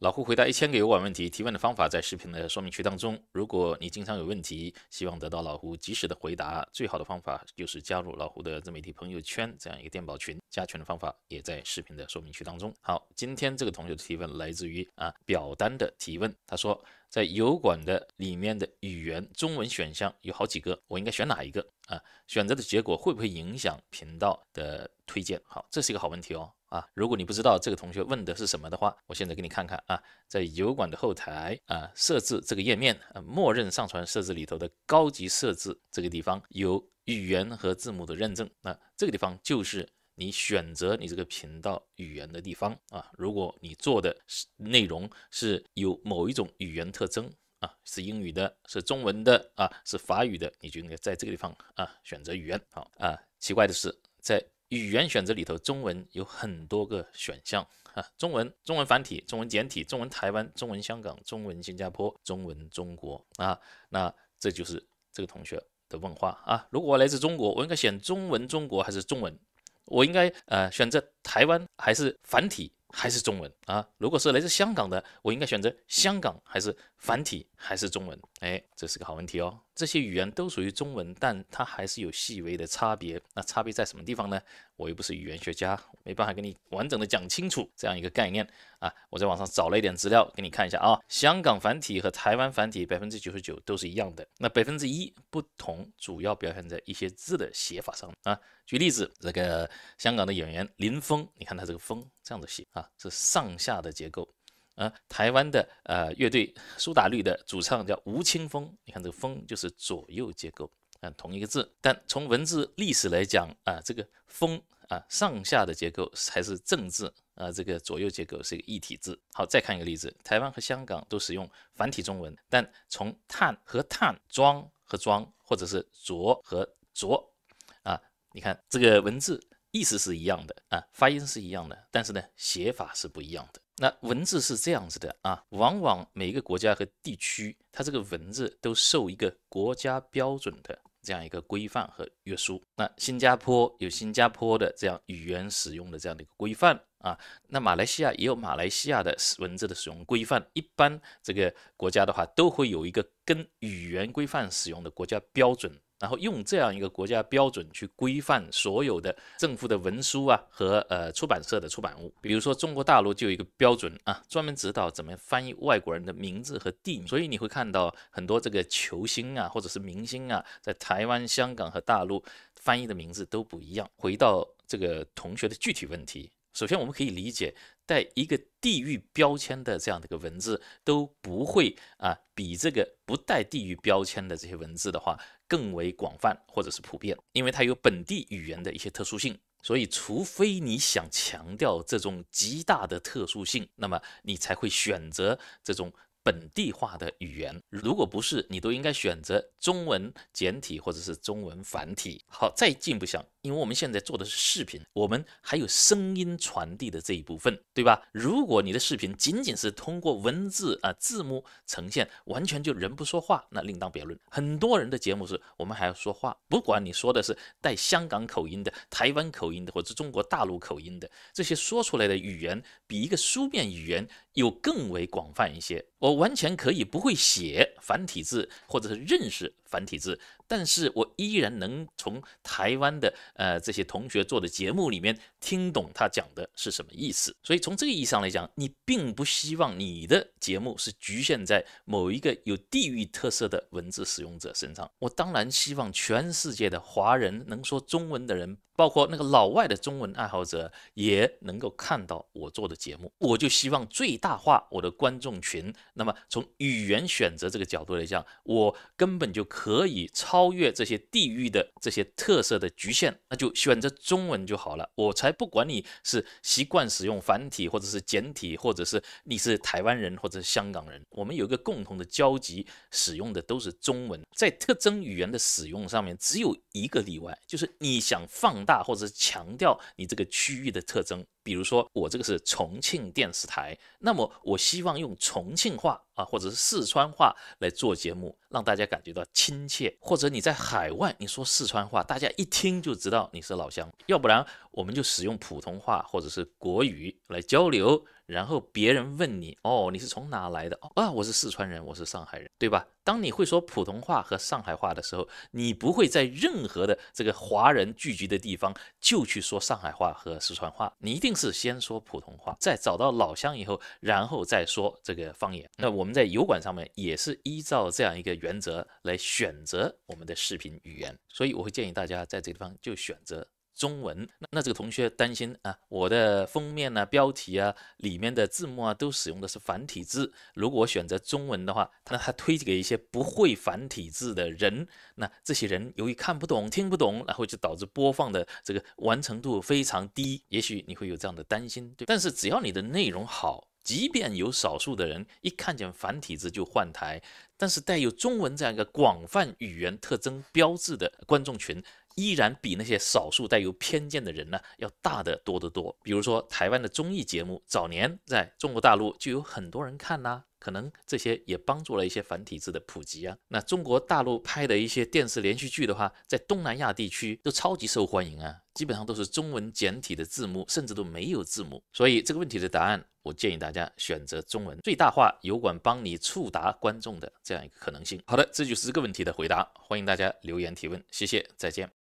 老胡回答一千个油管问题，提问的方法在视频的说明区当中。如果你经常有问题，希望得到老胡及时的回答，最好的方法就是加入老胡的自媒体朋友圈这样一个电报群，加群的方法也在视频的说明区当中。好，今天这个同学的提问来自于啊表单的提问，他说在油管的里面的语言中文选项有好几个，我应该选哪一个啊？选择的结果会不会影响频道的推荐？好，这是一个好问题哦。啊，如果你不知道这个同学问的是什么的话，我现在给你看看啊，在油管的后台啊，设置这个页面啊，默认上传设置里头的高级设置这个地方有语言和字母的认证，那这个地方就是你选择你这个频道语言的地方啊。如果你做的是内容是有某一种语言特征啊，是英语的，是中文的啊，是法语的，你就应该在这个地方啊选择语言好啊。奇怪的是在。语言选择里头，中文有很多个选项啊，中文、中文繁体、中文简体、中文台湾、中文香港、中文新加坡、中文中国啊，那这就是这个同学的问话啊。如果我来自中国，我应该选中文中国还是中文？我应该呃选择台湾还是繁体还是中文啊？如果是来自香港的，我应该选择香港还是繁体还是中文？哎，这是个好问题哦。这些语言都属于中文，但它还是有细微的差别。那差别在什么地方呢？我又不是语言学家，没办法给你完整的讲清楚这样一个概念啊。我在网上找了一点资料给你看一下啊。香港繁体和台湾繁体百分之九十九都是一样的，那百分之一不同，主要表现在一些字的写法上啊。举例子，这个香港的演员林峰，你看他这个“峰”这样的写啊，是上下的结构。啊，台湾的呃乐队苏打绿的主唱叫吴青峰，你看这个“峰”就是左右结构，啊，同一个字，但从文字历史来讲啊，这个“峰”啊上下的结构才是正字啊，这个左右结构是一个一体字。好，再看一个例子，台湾和香港都使用繁体中文，但从“碳”和“碳”，“装”和“装”，或者是“着”和“着”，啊，你看这个文字意思是一样的啊，发音是一样的，但是呢，写法是不一样的。那文字是这样子的啊，往往每一个国家和地区，它这个文字都受一个国家标准的这样一个规范和约束。那新加坡有新加坡的这样语言使用的这样的一个规范。啊，那马来西亚也有马来西亚的文字的使用规范。一般这个国家的话，都会有一个跟语言规范使用的国家标准，然后用这样一个国家标准去规范所有的政府的文书啊和呃出版社的出版物。比如说中国大陆就有一个标准啊，专门指导怎么翻译外国人的名字和地名。所以你会看到很多这个球星啊或者是明星啊，在台湾、香港和大陆翻译的名字都不一样。回到这个同学的具体问题。首先，我们可以理解带一个地域标签的这样的一个文字都不会啊，比这个不带地域标签的这些文字的话更为广泛或者是普遍，因为它有本地语言的一些特殊性。所以，除非你想强调这种极大的特殊性，那么你才会选择这种本地化的语言。如果不是，你都应该选择中文简体或者是中文繁体。好，再进一步想，因为我们现在做的是视频，我们还有声音传递的这一部分，对吧？如果你的视频仅仅是通过文字啊字幕呈现，完全就人不说话，那另当别论。很多人的节目是我们还要说话，不管你说的是带香港口音的、台湾口音的，或者中国大陆口音的，这些说出来的语言比一个书面语言有更为广泛一些。我完全可以不会写繁体字，或者是认识。繁体字，但是我依然能从台湾的呃这些同学做的节目里面听懂他讲的是什么意思。所以从这个意义上来讲，你并不希望你的节目是局限在某一个有地域特色的文字使用者身上。我当然希望全世界的华人能说中文的人。包括那个老外的中文爱好者也能够看到我做的节目，我就希望最大化我的观众群。那么从语言选择这个角度来讲，我根本就可以超越这些地域的这些特色的局限，那就选择中文就好了。我才不管你是习惯使用繁体，或者是简体，或者是你是台湾人，或者是香港人，我们有一个共同的交集，使用的都是中文。在特征语言的使用上面，只有一个例外，就是你想放。大，或者是强调你这个区域的特征，比如说我这个是重庆电视台，那么我希望用重庆话啊，或者是四川话来做节目，让大家感觉到亲切。或者你在海外，你说四川话，大家一听就知道你是老乡。要不然我们就使用普通话或者是国语来交流。然后别人问你，哦，你是从哪来的？哦，啊，我是四川人，我是上海人，对吧？当你会说普通话和上海话的时候，你不会在任何的这个华人聚集的地方就去说上海话和四川话，你一定是先说普通话，再找到老乡以后，然后再说这个方言。那我们在油管上面也是依照这样一个原则来选择我们的视频语言，所以我会建议大家在这地方就选择。中文那那这个同学担心啊，我的封面呢、标题啊、里面的字幕啊，都使用的是繁体字。如果我选择中文的话，它还推给一些不会繁体字的人，那这些人由于看不懂、听不懂，然后就导致播放的这个完成度非常低。也许你会有这样的担心，但是只要你的内容好，即便有少数的人一看见繁体字就换台，但是带有中文这样一个广泛语言特征标志的观众群。依然比那些少数带有偏见的人呢要大得多得多。比如说台湾的综艺节目，早年在中国大陆就有很多人看呐，可能这些也帮助了一些繁体字的普及啊。那中国大陆拍的一些电视连续剧的话，在东南亚地区都超级受欢迎啊，基本上都是中文简体的字幕，甚至都没有字幕。所以这个问题的答案，我建议大家选择中文，最大化油管帮你触达观众的这样一个可能性。好的，这就是这个问题的回答，欢迎大家留言提问，谢谢，再见。